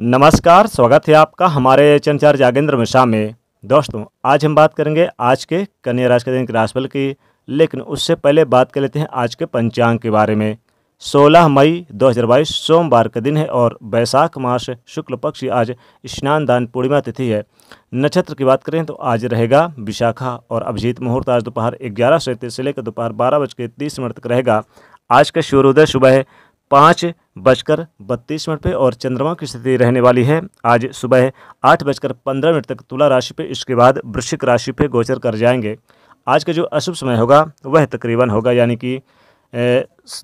नमस्कार स्वागत है आपका हमारे चंचार जागेंद्र मिश्रा में दोस्तों आज हम बात करेंगे आज के कन्या राशि के दिन के राशिफल की लेकिन उससे पहले बात कर लेते हैं आज के पंचांग के बारे में 16 मई 2022 सोमवार का दिन है और बैसाख मास शुक्ल पक्ष आज स्नान दान पूर्णिमा तिथि है नक्षत्र की बात करें तो आज रहेगा विशाखा और अभिजीत मुहूर्त आज दोपहर ग्यारह से से लेकर दोपहर बारह बज के तीस मिनट तक रहेगा आज का सूर्योदय सुबह पाँच बजकर बत्तीस मिनट पे और चंद्रमा की स्थिति रहने वाली है आज सुबह आठ बजकर पंद्रह मिनट तक तुला राशि पे इसके बाद वृश्चिक राशि पे गोचर कर जाएंगे आज का जो अशुभ समय होगा वह तकरीबन होगा यानी कि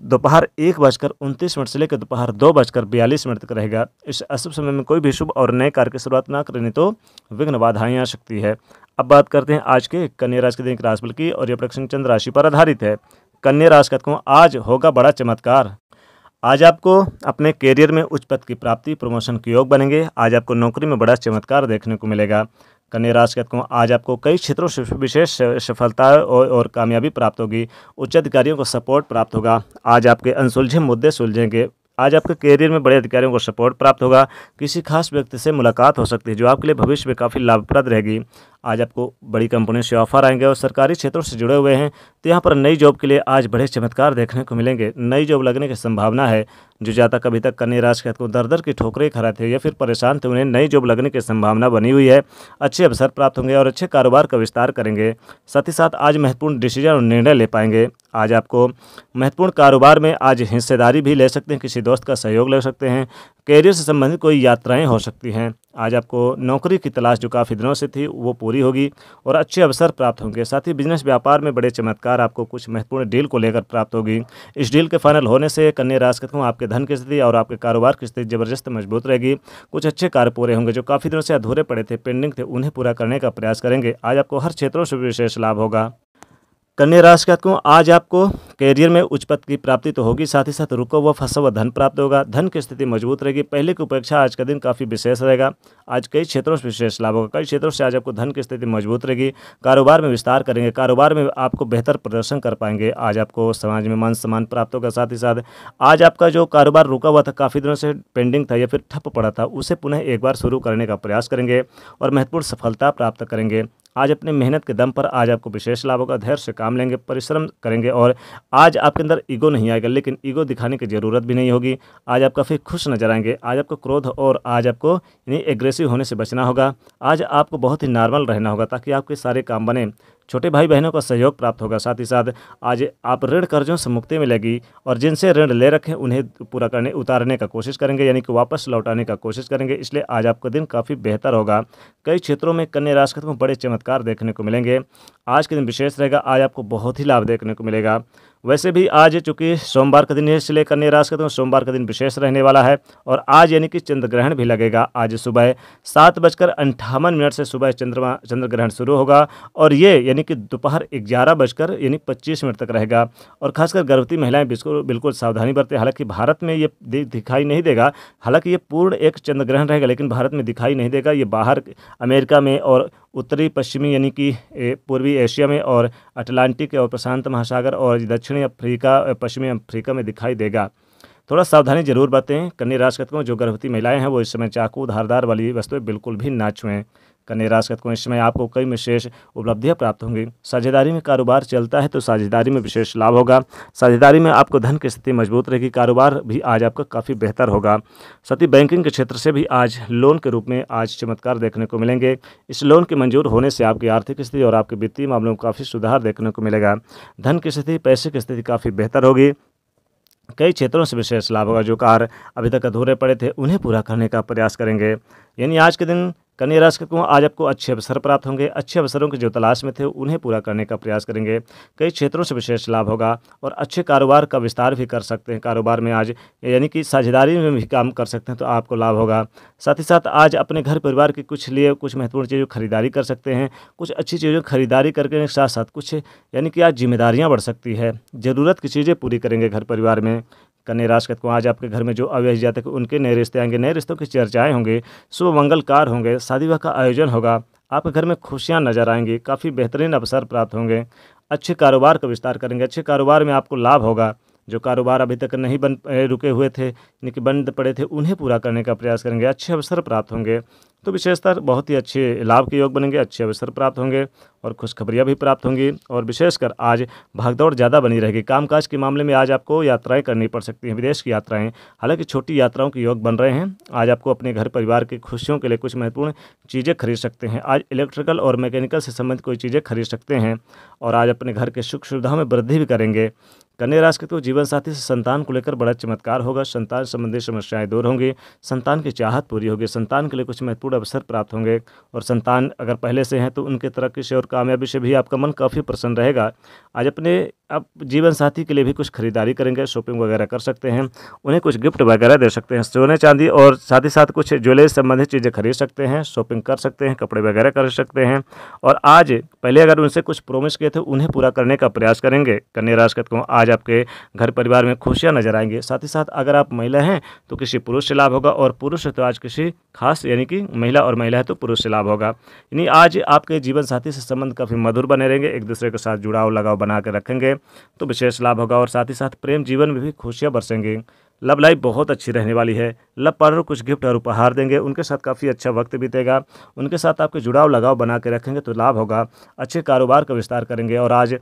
दोपहर एक बजकर उनतीस मिनट से लेकर दोपहर दो बजकर बयालीस मिनट तक रहेगा इस अशुभ समय में कोई भी शुभ और नए कार्य की शुरुआत ना करने तो विघ्न बाधाएँ आ सकती है अब बात करते हैं आज के कन्या राशि के दिन राशिफल की और यह प्रक्षण चंद्र राशि पर आधारित है कन्या राशि का आज होगा बड़ा चमत्कार आज आपको अपने कैरियर में उच्च पद की प्राप्ति प्रमोशन के योग बनेंगे आज आपको नौकरी में बड़ा चमत्कार देखने को मिलेगा कन्या राशि को आज आपको कई क्षेत्रों से विशेष सफलता और, और कामयाबी प्राप्त होगी उच्च अधिकारियों को सपोर्ट प्राप्त होगा आज आपके अनसुलझे मुद्दे सुलझेंगे आज आपके कैरियर में बड़े अधिकारियों को सपोर्ट प्राप्त होगा किसी खास व्यक्ति से मुलाकात हो सकती है जो आपके लिए भविष्य में काफ़ी लाभप्रद रहेगी आज आपको बड़ी कंपनियों से ऑफर आएंगे और सरकारी क्षेत्रों से जुड़े हुए हैं तो यहाँ पर नई जॉब के लिए आज बड़े चमत्कार देखने को मिलेंगे नई जॉब लगने की संभावना है जो जातक अभी तक कन्या राज को दर दर की ठोकरें खड़ा थे या फिर परेशान थे उन्हें नई जॉब लगने की संभावना बनी हुई है अच्छे अवसर प्राप्त होंगे और अच्छे कारोबार का विस्तार करेंगे साथ ही साथ आज महत्वपूर्ण डिसीजन और निर्णय ले पाएंगे आज आपको महत्वपूर्ण कारोबार में आज हिस्सेदारी भी ले सकते हैं किसी दोस्त का सहयोग ले सकते हैं कैरियर से संबंधित कोई यात्राएँ हो सकती हैं आज आपको नौकरी की तलाश जो काफ़ी दिनों से थी वो पूरी होगी और अच्छे अवसर प्राप्त होंगे साथ ही बिजनेस व्यापार में बड़े चमत्कार आपको कुछ महत्वपूर्ण डील को लेकर प्राप्त होगी इस डील के फाइनल होने से कन्या राशि कहूँ आपके धन की स्थिति और आपके कारोबार की स्थिति जबरदस्त मजबूत रहेगी कुछ अच्छे कार्य पूरे होंगे जो काफ़ी दिनों से अधूरे पड़े थे पेंडिंग थे उन्हें पूरा करने का प्रयास करेंगे आज आपको हर क्षेत्रों से विशेष लाभ होगा कन्या राशि के आज आपको कैरियर में उच्च पद की प्राप्ति तो होगी साथ ही साथ रुको व फसा व धन प्राप्त होगा धन की स्थिति मजबूत रहेगी पहले की अपेक्षा आज का दिन काफ़ी विशेष रहेगा आज कई क्षेत्रों से विशेष लाभ होगा कई क्षेत्रों से आज आपको धन की स्थिति मजबूत रहेगी कारोबार में विस्तार करेंगे कारोबार में आपको बेहतर प्रदर्शन कर पाएंगे आज आपको समाज में मान सम्मान प्राप्त होगा साथ ही साथ आज आपका जो कारोबार रुका हुआ था काफ़ी दिनों से पेंडिंग था या फिर ठप पड़ा था उसे पुनः एक बार शुरू करने का प्रयास करेंगे और महत्वपूर्ण सफलता प्राप्त करेंगे आज अपने मेहनत के दम पर आज आपको विशेष लाभ होगा धैर्य से काम लेंगे परिश्रम करेंगे और आज आपके अंदर ईगो नहीं आएगा लेकिन ईगो दिखाने की ज़रूरत भी नहीं होगी आज आप काफ़ी खुश नजर आएंगे आज आपको क्रोध और आज आपको यानी एग्रेसिव होने से बचना होगा आज आपको बहुत ही नॉर्मल रहना होगा ताकि आपके सारे काम बने छोटे भाई बहनों का सहयोग प्राप्त होगा साथ ही साथ आज आप ऋण कर्जों से मुक्ति मिलेगी और जिनसे ऋण ले रखें उन्हें पूरा करने उतारने का कोशिश करेंगे यानी कि वापस लौटाने का कोशिश करेंगे इसलिए आज आपका दिन काफ़ी बेहतर होगा कई क्षेत्रों में कन्या राशि को बड़े चमत्कार देखने को मिलेंगे आज के दिन विशेष रहेगा आज आपको बहुत ही लाभ देखने को मिलेगा वैसे भी आज चूँकि सोमवार का दिन है इसलिए कन्या राशि का तो सोमवार का दिन विशेष रहने वाला है और आज यानी कि चंद्र ग्रहण भी लगेगा आज सुबह सात बजकर अंठावन मिनट से सुबह चंद्रमा चंद्र ग्रहण शुरू होगा और ये यानी कि दोपहर ग्यारह बजकर यानी पच्चीस मिनट तक रहेगा और खासकर गर्भवती महिलाएं बिल्कुल बिल्कुल सावधानी बरतें हालांकि भारत में ये दिखाई नहीं देगा हालांकि ये पूर्ण एक चंद्र ग्रहण रहेगा लेकिन भारत में दिखाई नहीं देगा ये बाहर अमेरिका में और उत्तरी पश्चिमी यानी कि पूर्वी एशिया में और अटलांटिक और प्रशांत महासागर और दक्षिणी अफ्रीका पश्चिमी अफ्रीका में दिखाई देगा थोड़ा सावधानी जरूर बरतें कन्या राशि जो गर्भवती महिलाएं हैं वो इस समय चाकू धारदार वाली वस्तुएं बिल्कुल भी ना छुएं कन्या राशि को इस समय आपको कई विशेष उपलब्धियां प्राप्त होंगी साझेदारी में कारोबार चलता है तो साझेदारी में विशेष लाभ होगा साझेदारी में आपको धन की स्थिति मजबूत रहेगी कारोबार भी आज आपका काफ़ी बेहतर होगा साथ ही बैंकिंग के क्षेत्र से भी आज लोन के रूप में आज चमत्कार देखने को मिलेंगे इस लोन के मंजूर होने से आपकी आर्थिक स्थिति और आपके वित्तीय मामलों में काफ़ी सुधार देखने को मिलेगा धन की स्थिति पैसे की स्थिति काफ़ी बेहतर होगी कई क्षेत्रों से विशेष लाभ होगा जो कार्य अभी तक अधूरे पड़े थे उन्हें पूरा करने का प्रयास करेंगे यानी आज के दिन कन्या राशि को आज आपको अच्छे अवसर प्राप्त होंगे अच्छे अवसरों की जो तलाश में थे उन्हें पूरा करने का प्रयास करेंगे कई क्षेत्रों से विशेष लाभ होगा और अच्छे कारोबार का विस्तार भी कर सकते हैं कारोबार में आज यानी कि साझेदारी में भी काम कर सकते हैं तो आपको लाभ होगा साथ ही साथ आज अपने घर परिवार के कुछ लिए कुछ महत्वपूर्ण चीज़ों खरीदारी कर सकते हैं कुछ अच्छी चीज़ों की खरीदारी करके साथ साथ कुछ यानी कि आज जिम्मेदारियाँ बढ़ सकती है ज़रूरत की चीज़ें पूरी करेंगे घर परिवार में कन्या राशि को आज आपके घर में जो अवैध जातक उनके नए रिश्ते आएंगे नए रिश्तों की चर्चाएं होंगे शुभ मंगलकार होंगे शादी विवाह का आयोजन होगा आपके घर में खुशियाँ नजर आएंगी काफ़ी बेहतरीन अवसर प्राप्त होंगे अच्छे कारोबार का विस्तार करेंगे अच्छे कारोबार में आपको लाभ होगा जो कारोबार अभी तक नहीं बन रुके हुए थे यानी कि बंद पड़े थे उन्हें पूरा करने का प्रयास करेंगे अच्छे अवसर प्राप्त होंगे तो विशेषतर बहुत ही अच्छे लाभ के योग बनेंगे अच्छे अवसर प्राप्त होंगे और खुशखबरियाँ भी प्राप्त होंगी और विशेषकर आज भागदौड़ ज़्यादा बनी रहेगी कामकाज के मामले में आज आपको यात्राएं करनी पड़ सकती हैं विदेश की यात्राएं हालांकि छोटी यात्राओं के योग बन रहे हैं आज आपको अपने घर परिवार की खुशियों के लिए कुछ महत्वपूर्ण चीज़ें खरीद सकते हैं आज इलेक्ट्रिकल और मैकेनिकल से संबंधित कोई चीज़ें खरीद सकते हैं और आज अपने घर के सुख सुविधाओं में वृद्धि भी करेंगे कन्या राशि तो जीवन साथी से संतान को लेकर बड़ा चमत्कार होगा संतान संबंधी समस्याएं दूर होंगी संतान की चाहत पूरी होगी संतान के लिए कुछ महत्वपूर्ण अवसर प्राप्त होंगे और संतान अगर पहले से हैं तो उनके तरक्की से और कामयाबी से भी आपका मन काफ़ी प्रसन्न रहेगा आज अपने आप जीवन साथी के लिए भी कुछ खरीदारी करेंगे शॉपिंग वगैरह कर सकते हैं उन्हें कुछ गिफ्ट वगैरह दे सकते हैं सोने चांदी और साथ ही साथ कुछ ज्वेलरी संबंधित चीज़ें खरीद सकते हैं शॉपिंग कर सकते हैं कपड़े वगैरह कर सकते हैं और आज पहले अगर उनसे कुछ प्रोमिस किए थे उन्हें पूरा करने का प्रयास करेंगे कन्या राशि को आज आपके घर परिवार में खुशियाँ नजर आएंगी साथ ही साथ अगर आप महिला हैं तो किसी पुरुष से लाभ होगा और पुरुष तो आज किसी खास यानी कि महिला और महिला है तो पुरुष से लाभ होगा यानी आज आपके जीवन साथी से संबंध काफ़ी मधुर बने रहेंगे एक दूसरे के साथ जुड़ाव लगाव बना रखेंगे तो विशेष लाभ होगा और साथ ही साथ प्रेम जीवन में भी खुशियाँ बरसेंगे लव लाइफ बहुत अच्छी रहने वाली है लव पार्टनर कुछ गिफ्ट और उपहार देंगे उनके साथ काफ़ी अच्छा वक्त बीतेगा उनके साथ आपके जुड़ाव लगाव बना के रखेंगे तो लाभ होगा अच्छे कारोबार का विस्तार करेंगे और आज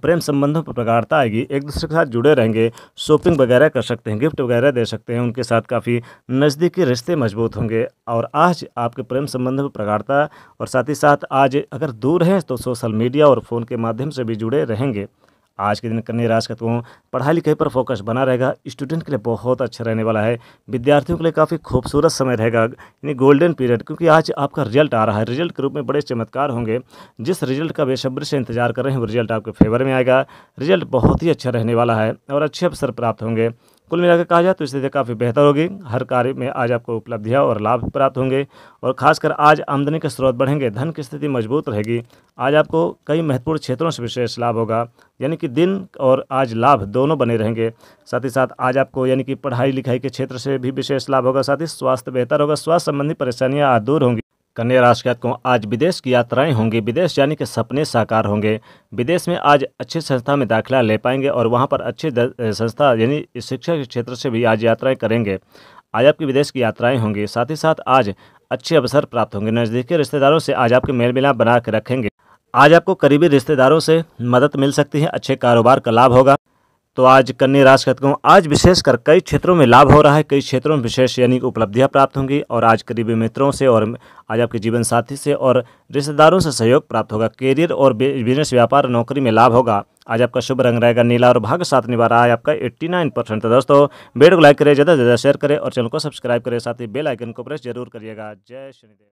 प्रेम संबंधों पर प्रगाढ़ता आएगी एक दूसरे के साथ जुड़े रहेंगे शॉपिंग वगैरह कर सकते हैं गिफ्ट वगैरह दे सकते हैं उनके साथ काफ़ी नज़दीकी रिश्ते मजबूत होंगे और आज आपके प्रेम संबंधों पर प्रगाढ़ता और साथ ही साथ आज अगर दूर हैं तो सोशल मीडिया और फ़ोन के माध्यम से भी जुड़े रहेंगे आज के दिन कन्या राशि का पढ़ाई लिखाई पर फोकस बना रहेगा स्टूडेंट के लिए बहुत अच्छा रहने वाला है विद्यार्थियों के लिए काफ़ी खूबसूरत समय रहेगा यानी गोल्डन पीरियड क्योंकि आज आपका रिजल्ट आ रहा है रिजल्ट के रूप में बड़े चमत्कार होंगे जिस रिजल्ट का बेसब्री से इंतजार कर रहे हैं वो रिजल्ट आपके फेवर में आएगा रिजल्ट बहुत ही अच्छा रहने वाला है और अच्छे अवसर प्राप्त होंगे कुल मिलाकर कहा जाए तो स्थिति काफ़ी बेहतर होगी हर कार्य में आज आपको उपलब्धियाँ और लाभ प्राप्त होंगे और खासकर आज आमदनी के स्रोत बढ़ेंगे धन की स्थिति मजबूत रहेगी आज आपको कई महत्वपूर्ण क्षेत्रों से विशेष लाभ होगा यानी कि दिन और आज लाभ दोनों बने रहेंगे साथ ही साथ आज आपको यानी कि पढ़ाई लिखाई के क्षेत्र से भी विशेष लाभ होगा साथ ही स्वास्थ्य बेहतर होगा स्वास्थ्य संबंधी परेशानियाँ आज दूर होंगी कन्या राशि को आज विदेश की यात्राएं होंगी विदेश जाने के सपने साकार होंगे विदेश में आज अच्छी संस्था में दाखिला ले पाएंगे और वहां पर अच्छी संस्था यानी शिक्षा के क्षेत्र से भी आज यात्राएं करेंगे आज आपकी विदेश की यात्राएं होंगी साथ ही साथ आज अच्छे अवसर प्राप्त होंगे नज़दीकी रिश्तेदारों से आज आपके मेल मिलाप बना के रखेंगे आज आपको करीबी रिश्तेदारों से मदद मिल सकती है अच्छे कारोबार का लाभ होगा तो आज कन्या राशि का कहूँ आज विशेषकर कई क्षेत्रों में लाभ हो रहा है कई क्षेत्रों में विशेष यानी कि उपलब्धियाँ प्राप्त होंगी और आज करीबी मित्रों से और आज आपके जीवन साथी से और रिश्तेदारों से सहयोग प्राप्त होगा करियर और बिजनेस व्यापार नौकरी में लाभ होगा आज आपका शुभ रंग रहेगा नीला और भाग्य साथ निभा रहा है आपका नाइन परसेंट तो दोस्तों वीडियो को लाइक करें ज़्यादा से ज़्यादा शेयर करें और चैनल को सब्सक्राइब करें साथ ही बेल आइकन को प्रेस जरूर करिएगा जय शनिदेव